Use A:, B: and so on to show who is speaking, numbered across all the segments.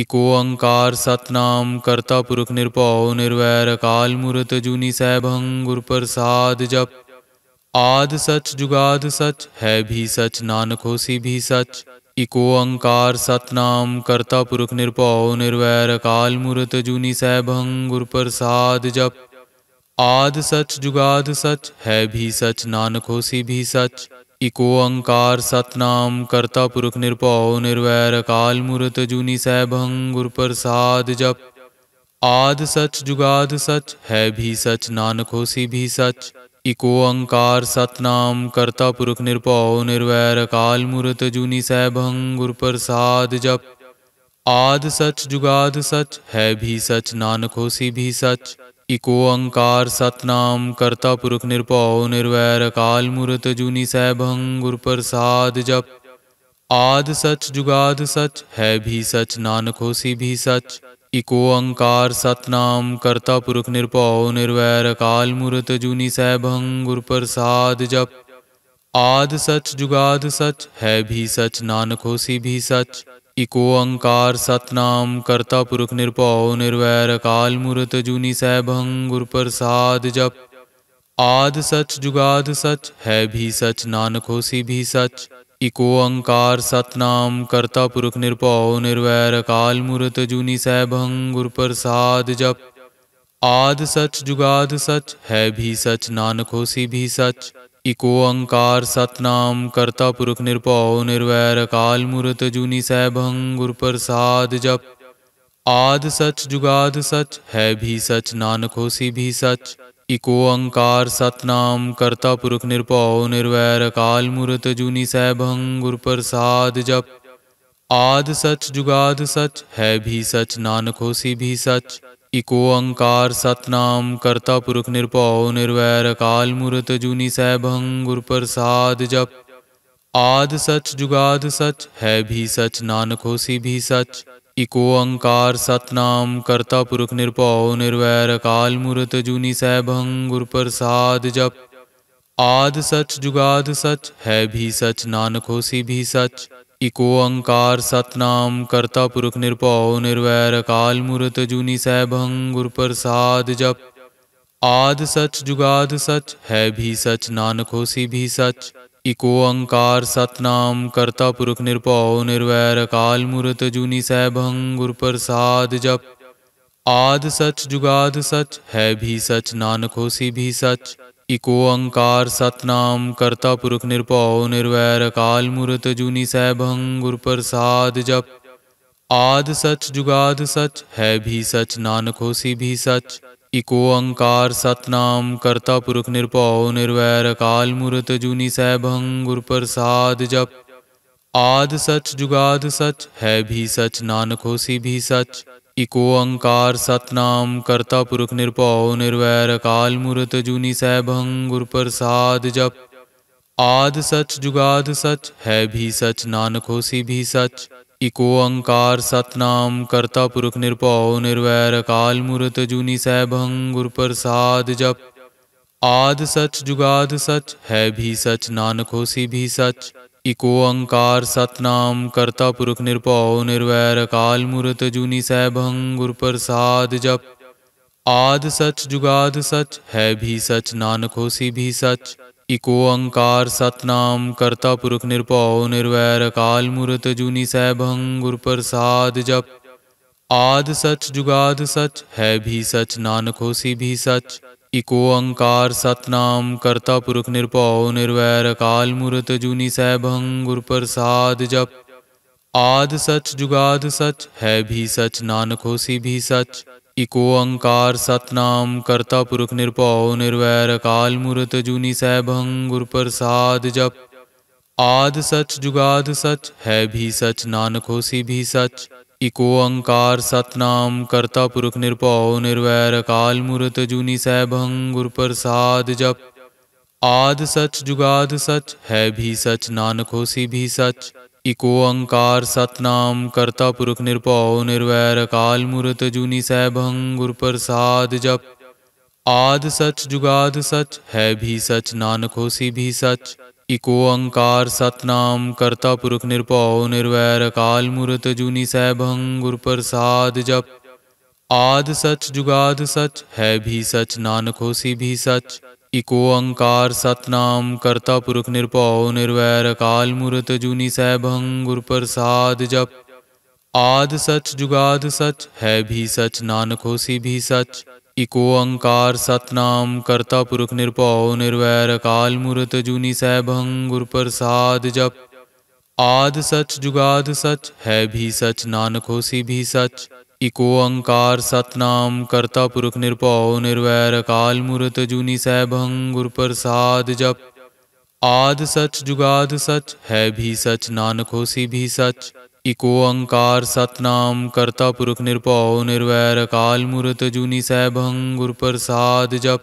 A: eco अंकार Satnam कर्ता पुरुष निरपौ निर्वैर काल मूर्त जूनी सैभंग गुर प्रसाद जप आद सच जुगाद सच है भी सच नानक होसी भी सच इको अंकार सतनाम कर्ता पुरुष निरपौ निर्वैर काल मूर्त जूनी सैभंग गुर प्रसाद जप आद सच जुगाद सच है भी सच नानक होसी भी सच इको अंकार सतनाम कर्ता पुरुष निरपौ निर्वैर काल मूर्त जूनी सैभं गुर प्रसाद जप आद सच जुगाद सच है भी सच नानक होसी भी सच इको अंकार सतनाम कर्ता पुरुष निरपौ निर्वैर काल मूर्त जूनी सैभं गुर प्रसाद जप आद सच जुगाद सच है भी सच नानक होसी भी सच इको अंकार सतनाम कर्ता पुरुष निरपौ निर्वैर काल मूर्त जूनी सैभंग गुर प्रसाद जप आद सच जुगाद सच है भी सच नानक होसी भी सच इको अंकार सतनाम कर्ता पुरुष निरपौ निर्वैर काल मूर्त जूनी सैभंग गुर प्रसाद जप आद सच जुगाद सच है भी सच नानक होसी भी सच इको अंकार सतनाम कर्ता पुरुष निरपौ निर्वैर काल मूर्त जूनी सैभंग गुर प्रसाद जप आद सच जुगाद सच है भी सच नानक होसी भी सच इको अंकार सतनाम कर्ता पुरुष निरपौ निर्वैर काल मूर्त जूनी सैभंग गुर प्रसाद जप आद सच जुगाद सच है भी सच नानक होसी भी सच इको अंकार सतनाम कर्ता पुरुष निरपौ निर्वैर काल मूर्त जूनी सैभंग गुर प्रसाद जप आद सच जुगाद सच है भी सच नानक होसी भी सच इको अंकार सतनाम कर्ता पुरुष निरपौ निर्वैर काल मूर्त जूनी सैभंग गुर प्रसाद जप आद सच जुगाद सच है भी सच नानक होसी भी सच इको अंकार सतनाम कर्ता पुरुष निरपौ निर्वैर काल मूर्त जूनी सैभं गुर प्रसाद जप आद सच जुगाद सच है भी सच नानक होसी भी सच इको अंकार सतनाम कर्ता पुरुष निरपौ निर्वैर काल मूर्त जूनी सैभं गुर प्रसाद जप आद सच जुगाद सच है भी सच नानक होसी भी सच इको अंकार सतनाम कर्ता पुरुष निरपौ निर्वैर काल मुहूर्त जूनी सैभंग गुर प्रसाद जप आद सच जुगाद सच है भी सच नानक होसी भी सच इको अंकार सतनाम कर्ता पुरुष निरपौ निर्वैर काल मुहूर्त जूनी सैभंग गुर प्रसाद जप आद सच जुगाद सच है भी सच नानक होसी भी सच इको अंकार सतनाम कर्ता पुरुष निरपौ निर्वैर काल मूर्त जूनी सैभंग गुर प्रसाद जप आद सच जुगाद सच है भी सच नानक होसी भी सच इको अंकार सतनाम कर्ता पुरुष निरपौ निर्वैर काल मूर्त जूनी सैभंग गुर प्रसाद जप आद सच जुगाद सच है भी सच नानक होसी भी सच इको अंकार सतनाम कर्ता पुरुष निरपौ निर्वैर काल मूर्त जूनी सैभंग गुर प्रसाद जप आद सच जुगाद सच है भी सच नानक होसी भी सच इको अंकार सतनाम कर्ता पुरुष निरपौ निर्वैर काल मूर्त जूनी सैभंग गुर प्रसाद जप आद सच जुगाद सच है भी सच नानक होसी भी सच इको अंकार सतनाम कर्ता पुरुष निरपौ निर्वैर काल मूर्त जूनी सैभंग गुर प्रसाद जप आद सच जुगाद सच है भी सच नानक होसी भी सच इको अंकार सतनाम कर्ता पुरुष निरपौ निर्वैर काल मूर्त जूनी सैभंग गुर प्रसाद जप आद सच जुगाद सच है भी सच नानक होसी भी सच इको अंकार सतनाम करता पुरुष निरपौ निर्वैर काल मूर्त जूनी सैभं गुर प्रसाद जप आद सच जुगाद सच है भी सच नानक होसी भी सच इको अंकार सतनाम करता पुरुष निरपौ निर्वैर काल मूर्त जूनी सैभं गुर प्रसाद जप आद सच जुगाद सच है भी सच नानक होसी भी सच इको अंकार सतनाम कर्ता पुरुष निरपौ निर्वैर काल मूर्त जूनी सैभंग गुर प्रसाद जप आद सच जुगाद सच है भी सच नानक होसी भी सच इको अंकार सतनाम कर्ता पुरुष निरपौ निर्वैर काल मूर्त जूनी सैभंग गुर प्रसाद जप आद सच जुगाद सच है भी सच नानक होसी भी सच इको अंकार सतनाम कर्ता पुरुष निरपौ निर्वैर काल मूर्त जूनी सैभंग गुर प्रसाद जप आद सच जुगाद सच है भी सच नानक होसी भी सच इको अंकार सतनाम कर्ता पुरुष निरपौ निर्वैर काल मूर्त जूनी सैभंग गुर प्रसाद जप आद सच जुगाद सच है भी सच नानक होसी भी सच इको अंकार सतनाम कर्ता पुरुष निरपौ निर्वैर काल मूर्त जूनी सैभंग गुर प्रसाद जप आद सच जुगाद सच है भी सच नानक होसी भी सच इको अंकार सतनाम कर्ता पुरुष निरपौ निर्वैर काल मूर्त जूनी सैभंग गुर प्रसाद जप आद सच जुगाद सच है भी सच नानक होसी भी सच इको अंकार सतनाम कर्ता पुरुष निरपौ निर्वैर काल मूर्त जूनी सैभंग गुर प्रसाद जप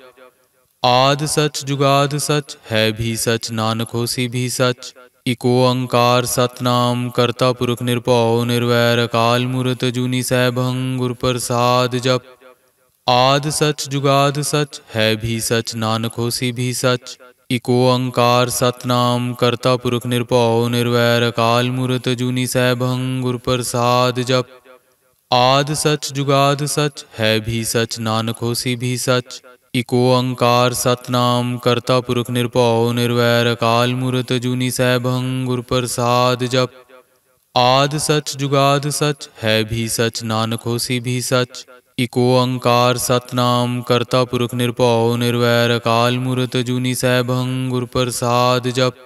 A: आद सच जुगाद सच है भी सच नानक होसी भी सच इको अंकार सतनाम कर्ता पुरुष निरपौ निर्वैर काल मूर्त जूनी सैभंग गुर प्रसाद जप आद सच जुगाद सच है भी सच नानक होसी भी सच इको अंकार सतनाम करता पुरुष निरपौ निर्वैर काल मूर्त जूनी सैभं गुर प्रसाद जप आद सच जुगाद सच है भी सच नानक होसी भी सच इको अंकार सतनाम करता पुरुष निरपौ निर्वैर काल मूर्त जूनी सैभं गुर प्रसाद जप आद सच जुगाद सच है भी सच नानक होसी भी सच इको अंकार सतनाम कर्ता पुरुष निरपौ निर्वैर काल मूर्त जूनी सैभं गुर प्रसाद जप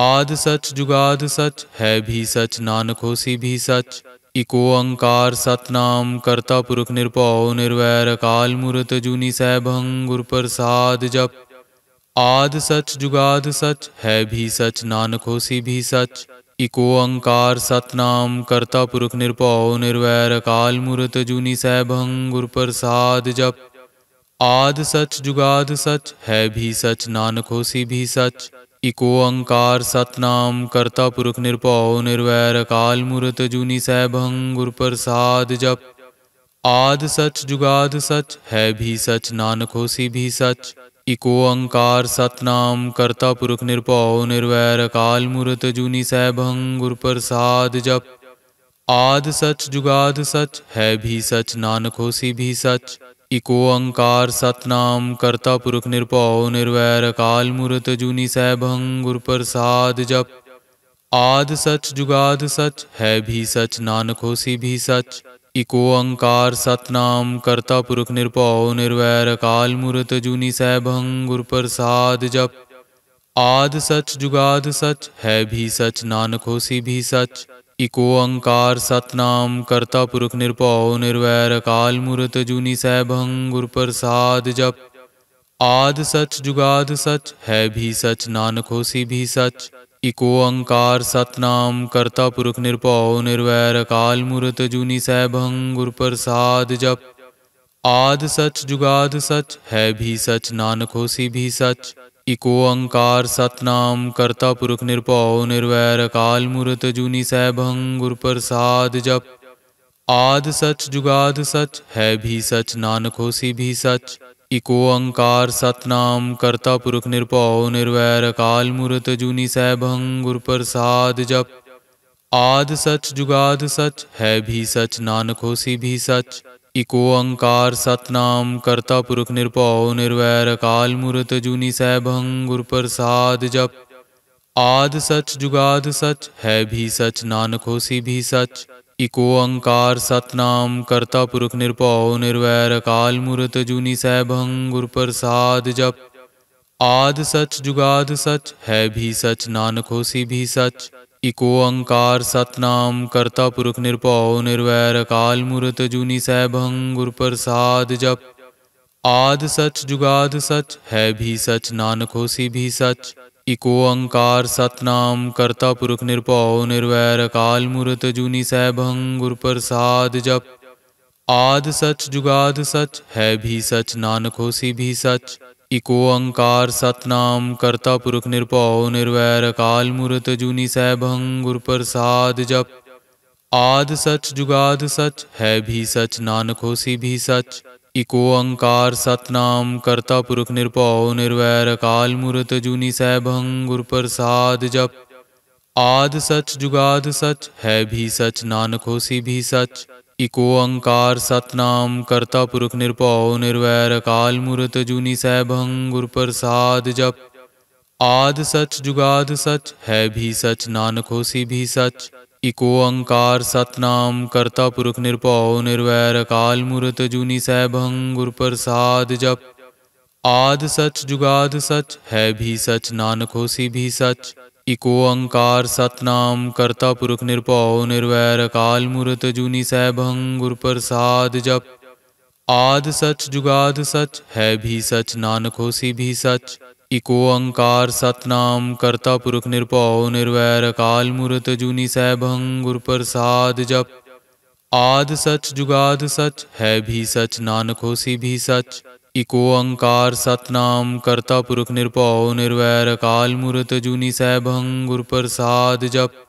A: आद सच जुगाद सच है भी सच नानक होसी भी सच इको अंकार सतनाम कर्ता पुरुष निरपौ निर्वैर काल मूर्त जूनी सैभं गुर प्रसाद जप आद सच जुगाद सच है भी सच नानक होसी भी सच इको अंकार सतनाम कर्ता पुरुष निरपौ निर्वैर काल मूर्त जूनी सैभंग गुर प्रसाद जप आद सच जुगाद सच है भी सच नानक होसी भी सच इको अंकार सतनाम कर्ता पुरुष निरपौ निर्वैर काल मूर्त जूनी सैभंग गुर प्रसाद जप आद सच जुगाद सच है भी सच नानक होसी भी सच इको अंकार सतनाम कर्ता पुरुष निरपौ निर्वैर काल मूर्त जूनी सैभंग गुर प्रसाद जप आद सच जुगाद सच है भी सच नानक होसी भी सच इको अंकार सतनाम कर्ता पुरुष निरपौ निर्वैर काल मूर्त जूनी सैभंग गुर प्रसाद जप आद सच जुगाद सच है भी सच नानक होसी भी सच इको अंकार सतनाम कर्ता पुरुष निरपौ निर्वैर काल मूर्त जूनी सैभंग गुर प्रसाद जप आद सच जुगाद सच है भी सच नानक होसी भी सच इको अंकार सतनाम कर्ता पुरुष निरपौ निर्वैर काल मूर्त जूनी सैभंग गुर प्रसाद जप आद सच जुगाद सच है भी सच नानक होसी भी सच इको अंकार सतनाम करता पुरुष निरपौ निर्वैर काल मूर्त जूनी सैभं गुर प्रसाद जप आद सच जुगाद सच है भी सच नानक होसी भी सच इको अंकार सतनाम करता पुरुष निरपौ निर्वैर काल मूर्त जूनी सैभं गुर प्रसाद जप आद सच जुगाद सच है भी सच नानक होसी भी सच इको अंकार सतनाम कर्ता पुरुष निरपौ निर्वैर काल मूर्त जूनी सैभं गुर प्रसाद जप आद सच जुगाद सच है भी सच नानक होसी भी सच इको अंकार सतनाम कर्ता पुरुष निरपौ निर्वैर काल मूर्त जूनी सैभं गुर प्रसाद जप आद सच जुगाद सच है भी सच नानक होसी भी सच इको अंकार सतनाम कर्ता पुरुष निरपौ निर्वैर काल मूर्त जूनी सैभंग गुर प्रसाद जप आद सच जुगाद सच है भी सच नानक होसी भी सच इको अंकार सतनाम कर्ता पुरुष निरपौ निर्वैर काल मूर्त जूनी सैभंग गुर प्रसाद जप आद सच जुगाद सच है भी सच नानक होसी भी सच इको अंकार सतनाम कर्ता पुरुष निरपौ निर्वैर काल मूर्त जूनी सैभंग गुर प्रसाद जप आद सच जुगाद सच है भी सच नानक होसी भी सच इको अंकार सतनाम कर्ता पुरुष निरपौ निर्वैर काल मूर्त जूनी सैभंग गुर प्रसाद जप आद सच जुगाद सच है भी सच नानक होसी भी सच इको अंकार सतनाम कर्ता पुरुष निरपौ निर्वैर काल मूर्त जूनी सैभंग गुर प्रसाद जप आद सच जुगाद सच है भी सच नानक होसी भी सच इको अंकार सतनाम कर्ता पुरुष निरपौ निर्वैर काल मूर्त जूनी सैभंग गुर प्रसाद जप आद सच जुगाद सच है भी सच नानक होसी भी सच इको अंकार सतनाम करता पुरुष निरपौ निर्वैर काल मूर्त जूनी सैभं गुर प्रसाद जप आद सच जुगाद सच है भी सच नानक होसी भी सच इको अंकार सतनाम करता पुरुष निरपौ निर्वैर काल मूर्त जूनी सैभं गुर प्रसाद जप आद सच जुगाद सच है भी सच नानक होसी भी सच इको अंकार सतनाम कर्ता पुरुष निरपौ निर्वैर काल मूर्त जूनी सैभंग गुर प्रसाद जप आद सच जुगाद सच है भी सच नानक होसी भी सच इको अंकार सतनाम कर्ता पुरुष निरपौ निर्वैर काल मूर्त जूनी सैभंग गुर प्रसाद जप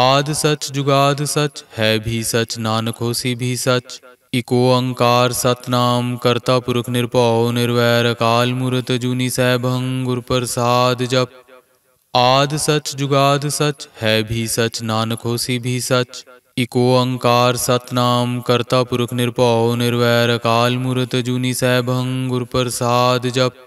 A: आद सच जुगाद सच है भी सच नानक होसी भी सच इको अंकार सतनाम कर्ता पुरुष निरपौ निर्वैर काल मूर्त जूनी सैभंग गुर प्रसाद जप आद सच जुगाद सच है भी सच नानक होसी भी सच इको अंकार सतनाम कर्ता पुरुष निरपौ निर्वैर काल मूर्त जूनी सैभंग गुर प्रसाद जप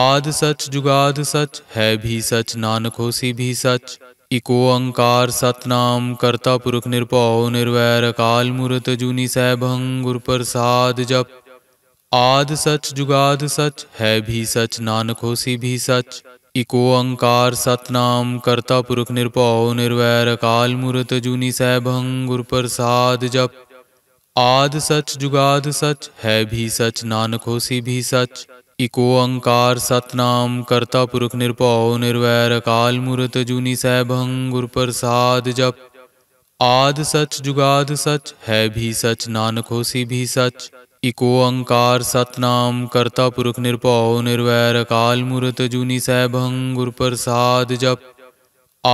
A: आद सच जुगाद सच है भी सच नानक होसी भी सच इको अंकार सतनाम कर्ता पुरुष निरपौ निर्वैर काल मूर्त जूनी सैभंग गुर प्रसाद जप आद सच जुगाद सच है भी सच नानक होसी भी सच इको अंकार सतनाम कर्ता पुरुष निरपौ निर्वैर काल मूर्त जूनी सैभंग गुर प्रसाद जप आद सच जुगाद सच है भी सच नानक होसी भी सच इको अंकार सतनाम कर्ता पुरुष निरपौ निर्वैर काल मूर्त जूनी सैभंग गुर प्रसाद जप आद सच जुगाद सच है भी सच नानक होसी भी सच इको अंकार सतनाम कर्ता पुरुष निरपौ निर्वैर काल मूर्त जूनी सैभंग गुर प्रसाद जप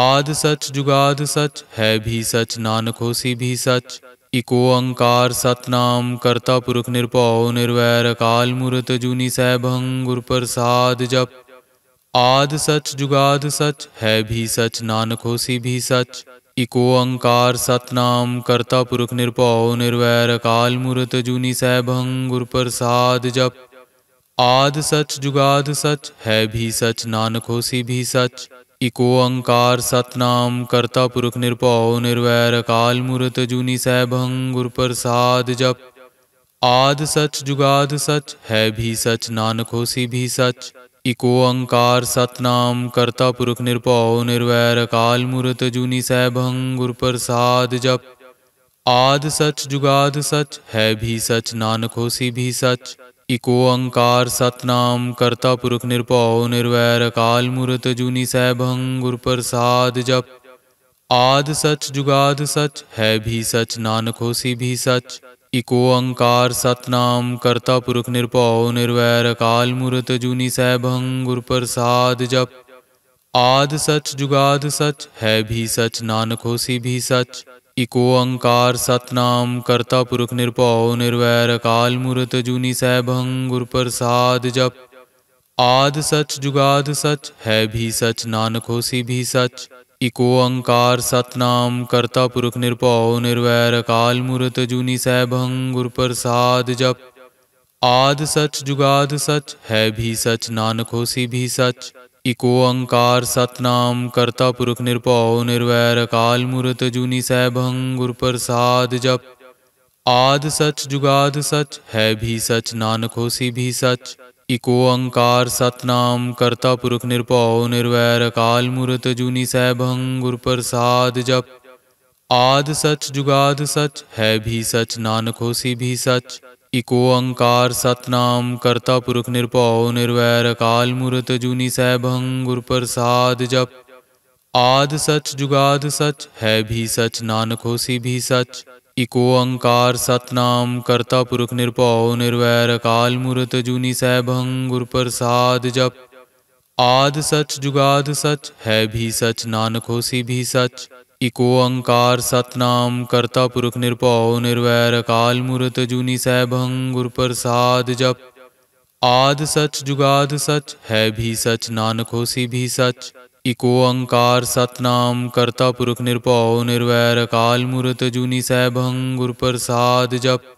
A: आद सच जुगाद सच है भी सच नानक होसी भी सच इको अंकार सतनाम करता पुरुष निरपौ निर्वैर काल मूर्त जूनी सैभं गुर प्रसाद जप आद सच जुगाद सच है भी सच नानक होसी भी सच इको अंकार सतनाम करता पुरुष निरपौ निर्वैर काल मूर्त जूनी सैभं गुर प्रसाद जप आद सच जुगाद सच है भी सच नानक होसी भी सच इको अंकार सतनाम कर्ता पुरुष निरपौ निर्वैर काल मूर्त जूनी सैभंग गुर प्रसाद जप आद सच जुगाद सच है भी सच नानक होसी भी सच इको अंकार सतनाम कर्ता पुरुष निरपौ निर्वैर काल मूर्त जूनी सैभंग गुर प्रसाद जप आद सच जुगाद सच है भी सच नानक होसी भी सच इको अंकार सतनाम कर्ता पुरुष निरपौ निर्वैर काल मूर्त जूनी सैभंग गुर प्रसाद जप आद सच जुगाद सच है भी सच नानक होसी भी सच इको अंकार सतनाम कर्ता पुरुष निरपौ निर्वैर काल मूर्त जूनी सैभंग गुर प्रसाद जप आद सच जुगाद सच है भी सच नानक होसी भी सच इको अंकार सतनाम कर्ता पुरुष निरपौ निर्वैर काल मूर्त जूनी सैभंग गुर प्रसाद जप आद सच जुगाद सच है भी सच नानक होसी भी सच इको अंकार सतनाम कर्ता पुरुष निरपौ निर्वैर काल मूर्त जूनी सैभंग गुर प्रसाद जप आद सच जुगाद सच है भी सच नानक होसी भी सच इको अंकार सतनाम कर्ता पुरुष निरपौ निर्वैर काल मूर्त जूनी सैभंग गुर प्रसाद जप आद सच जुगाद सच है भी सच नानक होसी भी सच इको अंकार सतनाम कर्ता पुरुष निरपौ निर्वैर काल मूर्त जूनी सैभंग गुर प्रसाद जप आद सच जुगाद सच है भी सच नानक होसी भी सच इको अंकार सतनाम करता पुरुष निरपौ निर्वैर काल मूर्त जूनी सैभं गुर प्रसाद जप आद सच जुगाद सच है भी सच नानक होसी भी सच इको अंकार सतनाम करता पुरुष निरपौ निर्वैर काल मूर्त जूनी सैभं गुर प्रसाद जप आद सच जुगाद सच है भी सच नानक होसी भी सच इको अंकार सतनाम कर्ता पुरुष निरपौ निर्वैर काल मूर्त जूनी सैभं गुर प्रसाद जप आद सच जुगाद सच है भी सच नानक होसी भी सच इको अंकार सतनाम कर्ता पुरुष निरपौ निर्वैर काल मूर्त जूनी सैभं गुर प्रसाद जप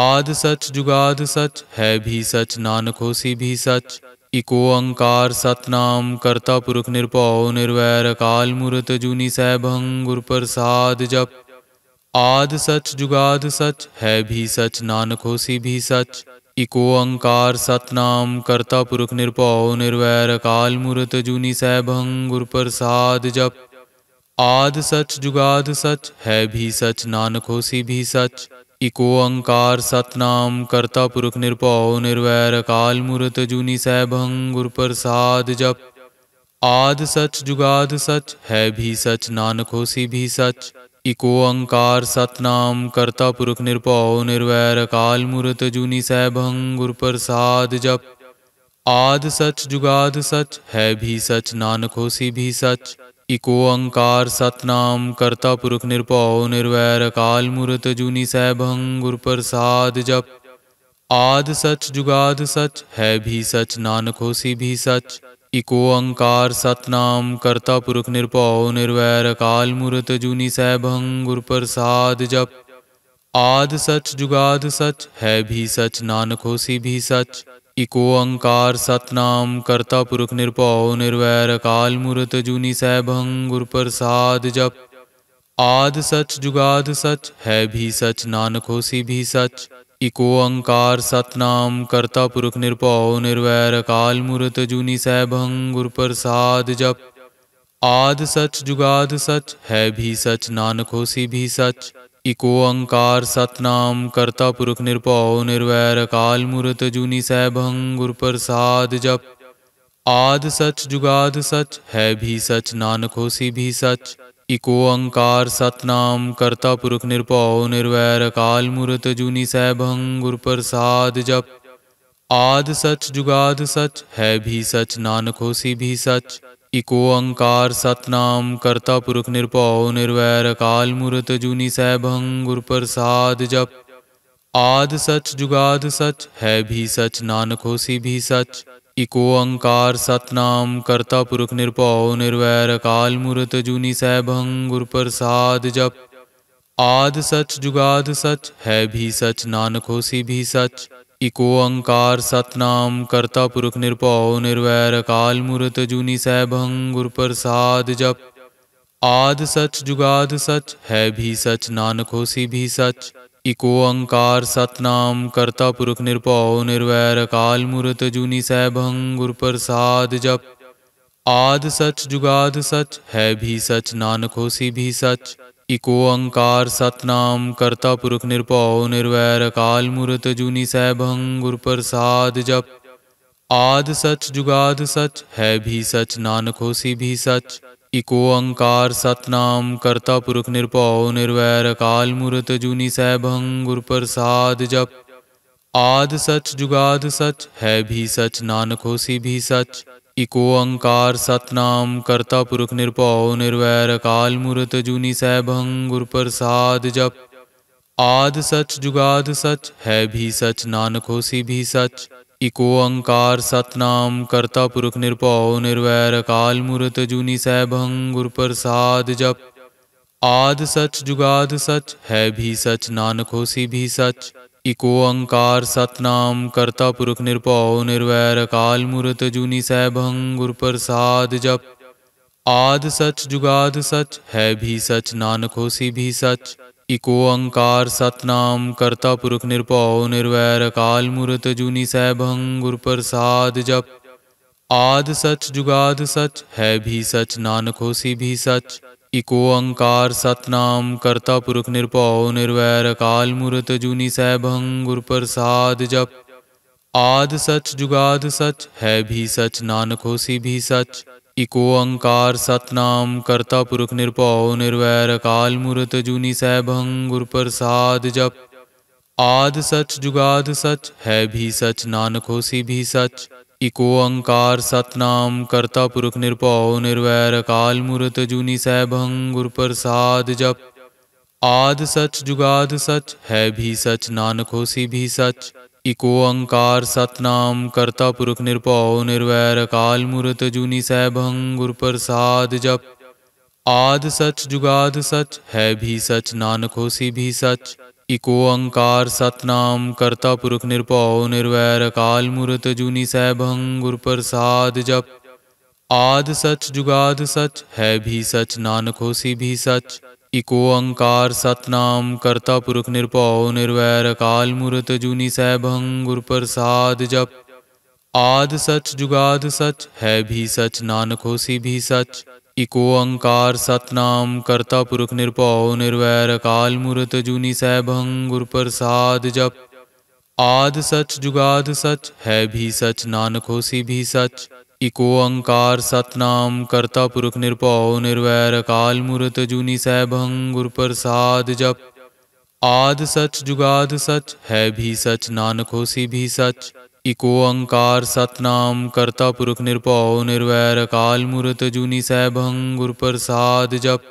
A: आद सच जुगाद सच है भी सच नानक होसी भी सच इको अंकार सतनाम कर्ता पुरुष निरपौ निर्वैर काल मूर्त जूनी सैभंग गुर प्रसाद जप आद सच जुगाद सच है भी सच नानक होसी भी सच इको अंकार सतनाम कर्ता पुरुष निरपौ निर्वैर काल मूर्त जूनी सैभंग गुर प्रसाद जप आद सच जुगाद सच है भी सच नानक होसी भी सच इको अंकार सतनाम कर्ता पुरुष निरपौ निर्वैर काल मूर्त जूनी सैभंग गुर प्रसाद जप आद सच जुगाद सच है भी सच नानक होसी भी सच इको अंकार सतनाम कर्ता पुरुष निरपौ निर्वैर काल मूर्त जूनी सैभंग गुर प्रसाद जप आद सच जुगाद सच है भी सच नानक होसी भी सच इको अंकार सतनाम कर्ता पुरुष निरपौ निर्वैर काल मूर्त जूनी सैभंग गुर प्रसाद जप आद सच जुगाद सच है भी सच नानक होसी भी सच इको अंकार सतनाम कर्ता पुरुष निरपौ निर्वैर काल मूर्त जूनी सैभंग गुर प्रसाद जप आद सच जुगाद सच है भी सच नानक होसी भी सच इको अंकार सतनाम कर्ता पुरुष निरपौ निर्वैर काल मूर्त जूनी सैभं गुर प्रसाद जप आद सच जुगाद सच है भी सच नानक होसी भी सच इको अंकार सतनाम कर्ता पुरुष निरपौ निर्वैर काल मूर्त जूनी सैभं गुर प्रसाद जप आद सच जुगाद सच है भी सच नानक होसी भी सच इको अंकार सतनाम कर्ता पुरुष निरभौ निर्वैर काल मूर्त जूनी सैभं गुर प्रसाद जप आद सच जुगाद सच है भी सच नानक होसी भी सच इको अंकार सतनाम कर्ता पुरुष निरभौ निर्वैर काल मूर्त जूनी सैभं गुर प्रसाद जप आद सच जुगाद सच है भी सच नानक होसी भी सच इको अंकार सतनाम कर्ता पुरुष निरपौ निर्वैर काल मूर्त जूनी सैभंग गुर प्रसाद जप आद सच जुगाद सच है भी सच नानक होसी भी सच इको अंकार सतनाम कर्ता पुरुष निरपौ निर्वैर काल मूर्त जूनी सैभंग गुर प्रसाद जप आद सच जुगाद सच है भी सच नानक होसी भी सच इको अंकार सतनाम कर्ता पुरुष निरपौ निर्वैर काल मूर्त जूनी सैभंग गुर प्रसाद जप आद सच जुगाद सच है भी सच नानक होसी भी सच इको अंकार सतनाम कर्ता पुरुष निरपौ निर्वैर काल मूर्त जूनी सैभंग गुर प्रसाद जप आद सच जुगाद सच है भी सच नानक होसी भी सच इको अंकार सतनाम कर्ता पुरुष निरपौ निर्वैर काल मूर्त जूनी सैभंग गुर प्रसाद जप आद सच जुगाद सच है भी सच नानक होसी भी सच इको अंकार सतनाम कर्ता पुरुष निरपौ निर्वैर काल मूर्त जूनी सैभंग गुर प्रसाद जप आद सच जुगाद सच है भी सच नानक होसी भी सच इको अंकार सतनाम करता पुरुष निरपौ निर्वैर काल मूर्त जूनी सैभं गुर प्रसाद जप आद सच जुगाद सच है भी सच नानक होसी भी सच इको अंकार सतनाम करता पुरुष निरपौ निर्वैर काल मूर्त जूनी सैभं गुर प्रसाद जप आद सच जुगाद सच है भी सच नानक होसी भी सच इको अंकार सतनाम कर्ता पुरुष निरपौ निर्वैर काल मूर्त जूनी सैभं गुर प्रसाद जप आद सच जुगाद सच है भी सच नानक होसी भी सच इको अंकार सतनाम कर्ता पुरुष निरपौ निर्वैर काल मूर्त जूनी सैभं गुर प्रसाद जप आद सच जुगाद सच है भी सच नानक होसी भी सच इको अंकार सतनाम कर्ता पुरुष निरपौ निर्वैर काल मूर्त जूनी सैभंग गुर प्रसाद जप आद सच जुगाद सच है भी सच नानक होसी भी सच इको अंकार सतनाम कर्ता पुरुष निरपौ निर्वैर काल मूर्त जूनी सैभंग गुर प्रसाद जप आद सच जुगाद सच है भी सच नानक होसी भी सच इको अंकार सतनाम कर्ता पुरुष निरपौ निर्वैर काल मूर्त जूनी सैभंग गुर प्रसाद जप आद सच जुगाद सच है भी सच नानक होसी भी सच इको अंकार सतनाम कर्ता पुरुष निरपौ निर्वैर काल मूर्त जूनी सैभंग गुर प्रसाद जप आद सच जुगाद सच है भी सच नानक होसी भी सच इको अंकार सतनाम कर्ता पुरुष निरपौ निर्वैर काल मूर्त जूनी सैभंग गुर प्रसाद जप आद सच जुगाद सच है भी सच नानक होसी भी सच इको अंकार सतनाम कर्ता पुरुष निरपौ निर्वैर काल मूर्त जूनी सैभंग गुर प्रसाद जप आद सच जुगाद सच है भी सच नानक होसी भी सच इको अंकार सतनाम करता पुरुष निरपौ निर्वैर काल मूर्त जूनी सैभं गुर प्रसाद जप आद सच जुगाद सच है भी सच नानक होसी भी सच इको अंकार सतनाम करता पुरुष निरपौ निर्वैर काल मूर्त जूनी सैभं गुर प्रसाद जप आद सच जुगाद सच है भी सच नानक होसी भी सच इको अंकार सतनाम कर्ता पुरुष निरपौ निर्वैर काल मूर्त जूनी सैभं गुर प्रसाद जप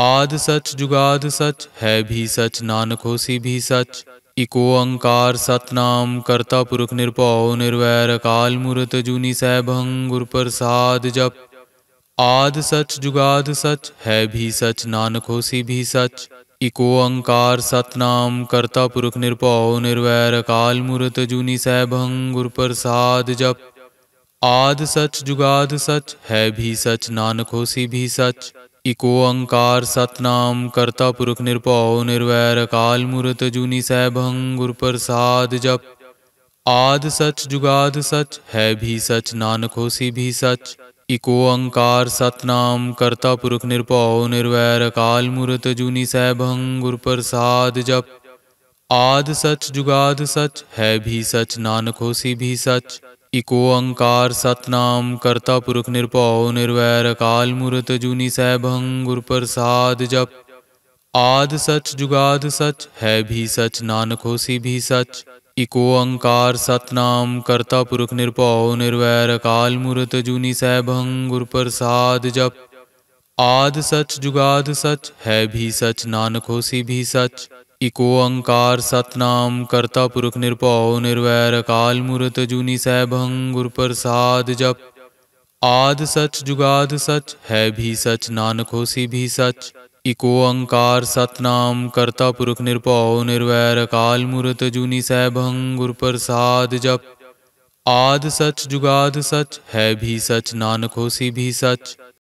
A: आद सच जुगाद सच है भी सच नानक होसी भी सच इको अंकार सतनाम कर्ता पुरुष निरपौ निर्वैर काल मूर्त जूनी सैभं गुर प्रसाद जप आद सच जुगाद सच है भी सच नानक होसी भी सच इको अंकार सतनाम कर्ता पुरुष निरपौ निर्वैर काल मूर्त जूनी सैभंग गुर प्रसाद जप आद सच जुगाद सच है भी सच नानक होसी भी सच इको अंकार सतनाम कर्ता पुरुष निरपौ निर्वैर काल मूर्त जूनी सैभंग गुर प्रसाद जप आद सच जुगाद सच है भी सच नानक होसी भी सच इको अंकार सतनाम कर्ता पुरुष निरपौ निर्वैर काल मूर्त जूनी सैभंग गुर प्रसाद जप आद सच जुगाद सच है भी सच नानक होसी भी सच इको अंकार सतनाम कर्ता पुरुष निरपौ निर्वैर काल मूर्त जूनी सैभंग गुर प्रसाद जप आद सच जुगाद सच है भी सच नानक होसी भी सच इको अंकार सतनाम कर्ता पुरुष निरपौ निर्वैर काल मूर्त जूनी सैभंग गुर प्रसाद जप आद सच जुगाद सच है भी सच नानक होसी भी सच इको अंकार सतनाम कर्ता पुरुष निरपौ निर्वैर काल मूर्त जूनी सैभंग गुर प्रसाद जप आद सच जुगाद सच है भी सच नानक होसी भी सच इको अंकार सतनाम कर्ता पुरुष निरपौ निर्वैर काल मूर्त जूनी सैभं गुर प्रसाद जप आद सच जुगाद सच है भी सच नानक होसी भी सच